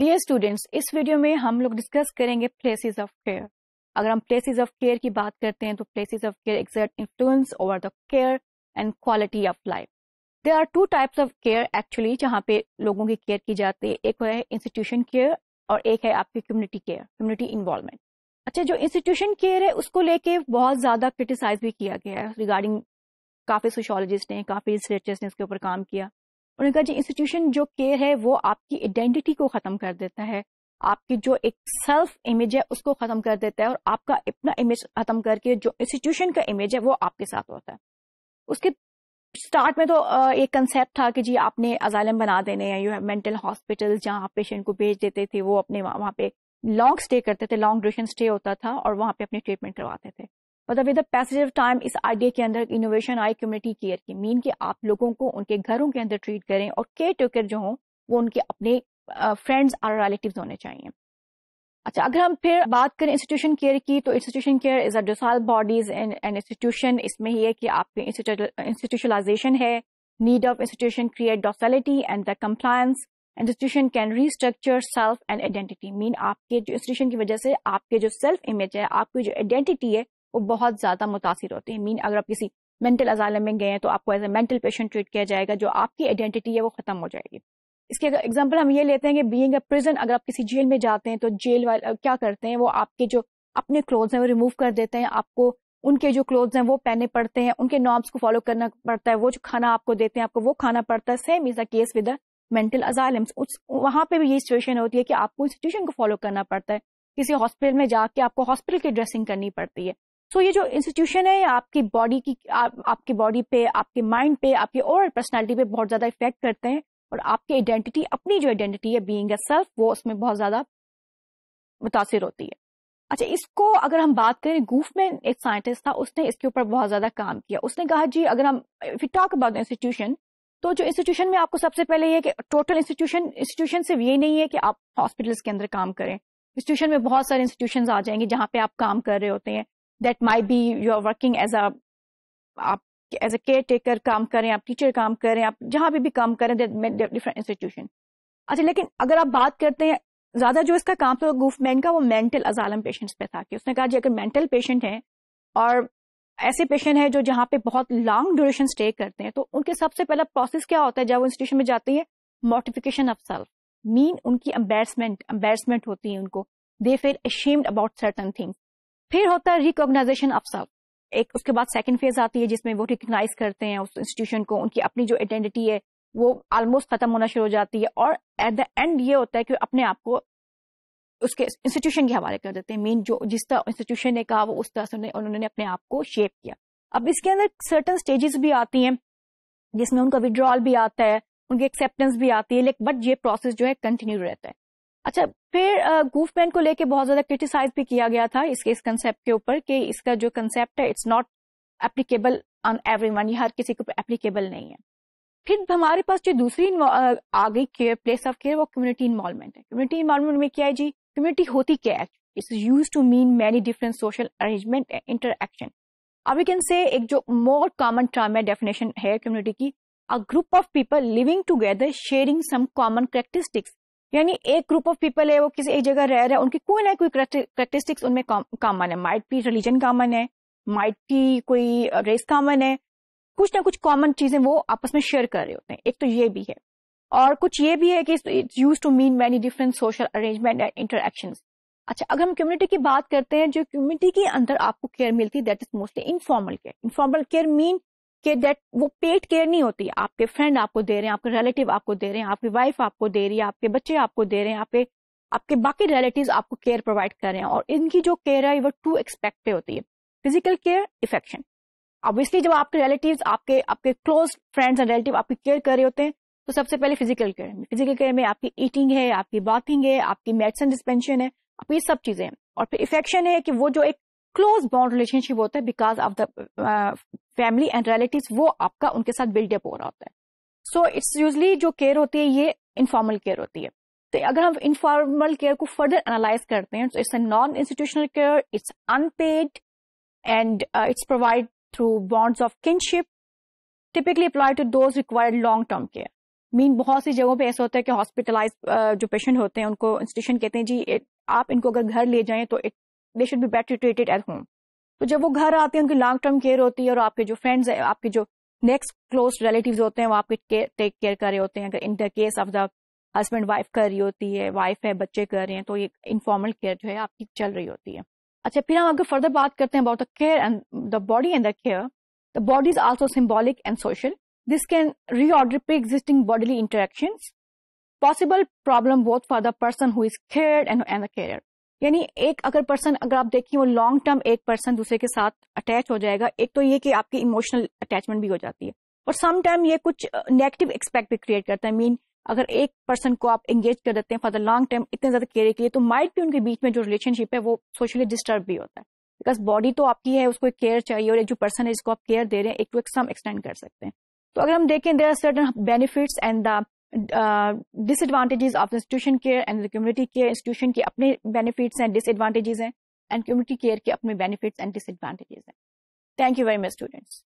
dear students इस video में हम लोग डिस्कस करेंगे प्लेसेस ऑफ केयर अगर हम प्लेसेस ऑफ केयर की बात करते हैं तो places of care exert influence over the care and quality of life there are two types of care actually जहाँ पे लोगों की केयर की जाती है एक है इंस्टीट्यूशन केयर और एक है आपकी कम्युनिटी केयर कम्युनिटी इन्वॉल्वमेंट अच्छा जो इंस्टीट्यूशन केयर है उसको लेके बहुत ज्यादा क्रिटिसाइज भी किया गया है रिगार्डिंग काफी सोशोलॉजिस्ट ने काफी रिसर्चर्स ने इसके ऊपर काम किया उन्होंने कहा जी इंस्टीट्यूशन जो केयर है वो आपकी आइडेंटिटी को खत्म कर देता है आपकी जो एक सेल्फ इमेज है उसको खत्म कर देता है और आपका अपना इमेज खत्म करके जो इंस्टीट्यूशन का इमेज है वो आपके साथ होता है उसके स्टार्ट में तो एक कंसेप्ट था कि जी आपने अजालम बना देने हैं यू हैव मेंटल हॉस्पिटल जहां आप पेशेंट को भेज देते थे वो अपने वहां पे लॉन्ग स्टे करते थे लॉन्ग ड्यूरेशन स्टे होता था और वहां पे अपने ट्रीटमेंट करवाते थे मतलब with the passage of time इस आइडिया के अंदर इनोवेशन आई कम्युनिटी केयर की मीन कि आप लोगों को उनके घरों के अंदर ट्रीट करें और केयर टेकर जो हों वो उनके अपने फ्रेंड्स और रिलेटिव होने चाहिए अच्छा अगर हम फिर बात करें इंस्टीट्यूशन केयर की तो institution care is a docile bodies and an institution इसमें ही है कि आपके इंस्टीट्यूशलाइजेशन है need of institution create docility and the compliance institution can restructure self and identity mean आपके जो इंस्टीट्यूशन की वजह से आपके जो सेल्फ इमेज है आपकी जो आइडेंटिटी है वो बहुत ज़्यादा मुतासर होते हैं मीन अगर आप किसी मेंटल अजालम में गए हैं तो आपको as a mental patient treat किया जाएगा जो आपकी आइडेंटिटी है वो खत्म हो जाएगी इसके अगर एग्जाम्पल हम ये लेते हैं कि बींग अ प्रिजन अगर आप किसी जेल में जाते हैं तो जेल वाले क्या करते हैं वो आपके जो अपने क्लोथ हैं वो रिमूव कर देते हैं आपको उनके जो क्लोथ हैं वो पहने पड़ते हैं उनके नॉर्म्स को फॉलो करना पड़ता है वो जो खाना आपको देते हैं आपको वो खाना पड़ता है same is a case with mental asylums उस वहां पे भी यही सिचुएशन होती है कि आपको इंस्टीट्यूशन को फॉलो करना पड़ता है किसी हॉस्पिटल में जाके आपको हॉस्पिटल की ड्रेसिंग करनी पड़ती है सो so, ये जो इंस्टीट्यूशन है आपकी बॉडी की आ, आपकी बॉडी पे आपके माइंड पे आपके और पर्सनैलिटी पे बहुत ज़्यादा इफेक्ट करते हैं और आपकी आइडेंटिटी अपनी जो आइडेंटिटी है बींग सेल्फ वो उसमें बहुत ज़्यादा मुतासर होती है अच्छा इसको अगर हम बात करें गूफमैन एक साइंटिस्ट था उसने इसके ऊपर बहुत ज़्यादा काम किया उसने कहा जी अगर हम if you talk about institution तो जो इंस्टीट्यूशन में आपको सबसे पहले ये कि टोटल इंस्टीट्यूशन इंस्टीट्यूशन सिर्फ ये नहीं है कि आप हॉस्पिटल्स के अंदर काम करें इंस्टीट्यूशन में बहुत सारे इंस्टीट्यूशन आ जाएंगे जहां पे आप काम कर रहे होते हैं that might be you are working as a आप एज अ केयर टेकर काम करें आप टीचर काम करें आप जहां भी भी काम करें डिफरेंट इंस्टीट्यूशन अच्छा लेकिन अगर आप बात करते हैं ज्यादा जो इसका काम था तो गूफमैन का वो मेंटल अजालम patients पे था कि उसने कहा ji अगर मेंटल पेशेंट hain और ऐसे पेशेंट हैं जो जहाँ पे बहुत लॉन्ग ड्यूरेशन स्टे करते हैं तो उनके सबसे पहला प्रोसेस क्या होता है जब वो इंस्टीट्यूशन में जाती है मोटिफिकेशन ऑफ सेल्फ मीन उनकी एम्बेसमेंट एम्बेसमेंट होती है उनको दे फेर अशेम्ड अबाउट सर्टन थिंग्स फिर होता है रिकॉग्नाइजेशन ऑफ सब एक उसके बाद सेकंड फेज आती है जिसमें वो रिकोगनाइज करते हैं उस इंस्टीट्यूशन को उनकी अपनी जो आइडेंटिटी है वो ऑलमोस्ट खत्म होना शुरू हो जाती है और एट द एंड ये होता है कि अपने आप को उसके इंस्टीट्यूशन के हवाले कर देते हैं मेन जो जिस तरह इंस्टीट्यूशन ने कहा वो उस तरह से उन्होंने अपने आप को शेप किया अब इसके अंदर सर्टन स्टेजेस भी आती हैं जिसमें उनका विड्रॉल भी आता है उनकी एक्सेप्टेंस भी आती है लेकिन बट ये प्रोसेस जो है कंटिन्यू रहता है अच्छा फिर गूफमैन को लेके बहुत ज्यादा क्रिटिसाइज भी किया गया था इसके इस कंसेप्ट के ऊपर कि इसका जो कंसेप्ट है it's not applicable on everyone हर किसी को एप्लीकेबल नहीं है फिर हमारे पास जो दूसरी आ गई केयर प्लेस ऑफ केयर वो कम्युनिटी इन्वॉल्वमेंट है कम्युनिटी इन्वॉल्वमेंट में क्या है जी कम्युनिटी होती क्या है it's use to mean many different social arrangement action अब यू कैन से एक जो मोर कॉमन टर्म है डेफिनेशन है कम्युनिटी की a group of people living together sharing some common characteristics यानी एक ग्रुप ऑफ पीपल है वो किसी एक जगह रह रहे हैं उनकी कोई ना कोई करेक्टरिस्टिक्स उनमें कॉमन है माइट भी रिलीजन कॉमन है माइट भी कोई रेस कॉमन है कुछ ना कुछ कॉमन चीजें वो आपस में शेयर कर रहे होते हैं एक तो ये भी है और कुछ ये भी है कि it's use to mean many different social arrangement and interaction अच्छा अगर हम कम्युनिटी की बात करते हैं जो कम्युनिटी के अंदर आपको केयर मिलती है that is mostly informal care informal care mean कि डेट वो पेड केयर नहीं होती आपके फ्रेंड आपको दे रहे हैं आपके रिलेटिव आपको दे रहे हैं आपकी वाइफ आपको दे रही है आपके बच्चे आपको दे रहे हैं आपके आपके बाकी रिलेटिव आपको केयर प्रोवाइड कर रहे हैं और इनकी जो केयर है वो टू एक्सपेक्ट पे होती है फिजिकल केयर इफेक्शन ऑब्वियसली जब आपके रिलेटिव आपके आपके क्लोज फ्रेंड्स एंड रिलेटिव आपकी केयर कर रहे होते हैं तो सबसे पहले फिजिकल केयर फिजिकल केयर में आपकी ईटिंग है आपकी बाथिंग है आपकी मेडिसिन डिस्पेंशन है आपकी सब चीजें हैं और फिर इफेक्शन है कि वो जो एक क्लोज बॉन्ड रिलेशनशिप होता है because of the family and relative वो आपका उनके साथ बिल्डअप हो रहा होता है सो इट्स यूजली जो केयर होती है ये इनफॉर्मल केयर होती है तो अगर हम इनफॉर्मल केयर को फर्दर एनालाइज करते हैं it's non institutional care it's unpaid and it's provide through bonds of kinship typically apply to those required long term care mean बहुत सी जगहों पे ऐसा होता है कि हॉस्पिटलाइज uh, जो पेशेंट होते हैं उनको इंस्टीट्यूशन कहते हैं जी आप इनको अगर घर ले जाएं तो it they should be better treated at home तो जब वो घर आते हैं उनकी लॉन्ग टर्म केयर होती है और आपके जो फ्रेंड्स है आपके जो नेक्स्ट क्लोज रिलेटिव होते हैं वो आपके टेक केयर कर रहे होते हैं अगर in the case of the husband wife कर रही होती है वाइफ है बच्चे कर रहे हैं तो ये इनफॉर्मल केयर जो है आपकी चल रही होती है अच्छा फिर हम आगे फर्दर बात करते हैं about the care and the body and the care the body is also symbolic and social this can reorder pre existing bodily interaction possible problem both for the person who is care and and the care यानी एक अगर person अगर आप देखिए वो long term एक person दूसरे के साथ अटैच हो जाएगा एक तो ये कि आपकी इमोशनल अटैचमेंट भी हो जाती है और सम टाइम ये कुछ नेगेटिव एक्सपेक्ट भी क्रिएट करता है मीन अगर एक पर्सन को आप एंगेज कर देते हैं फॉर द लॉन्ग टर्म इतने ज्यादा केयर के लिए तो माइंड भी उनके बीच में जो रिलेशनशिप है वो सोशली डिस्टर्ब भी होता है बिकॉज बॉडी तो आपकी है उसको केयर चाहिए और जो पर्सन है जिसको आप केयर दे रहे हैं एक टू एक सम एक्सटेंड कर सकते हैं तो अगर हम देखें there are certain benefits and the disadvantages of institution care and community care institution के अपने बेनिफिट्स हैं डिसएडवांटेजेस हैं एंड कम्युनिटी केयर के अपने बेनिफिट्स एंड डिसएडवांटेजेस हैं thank you very much students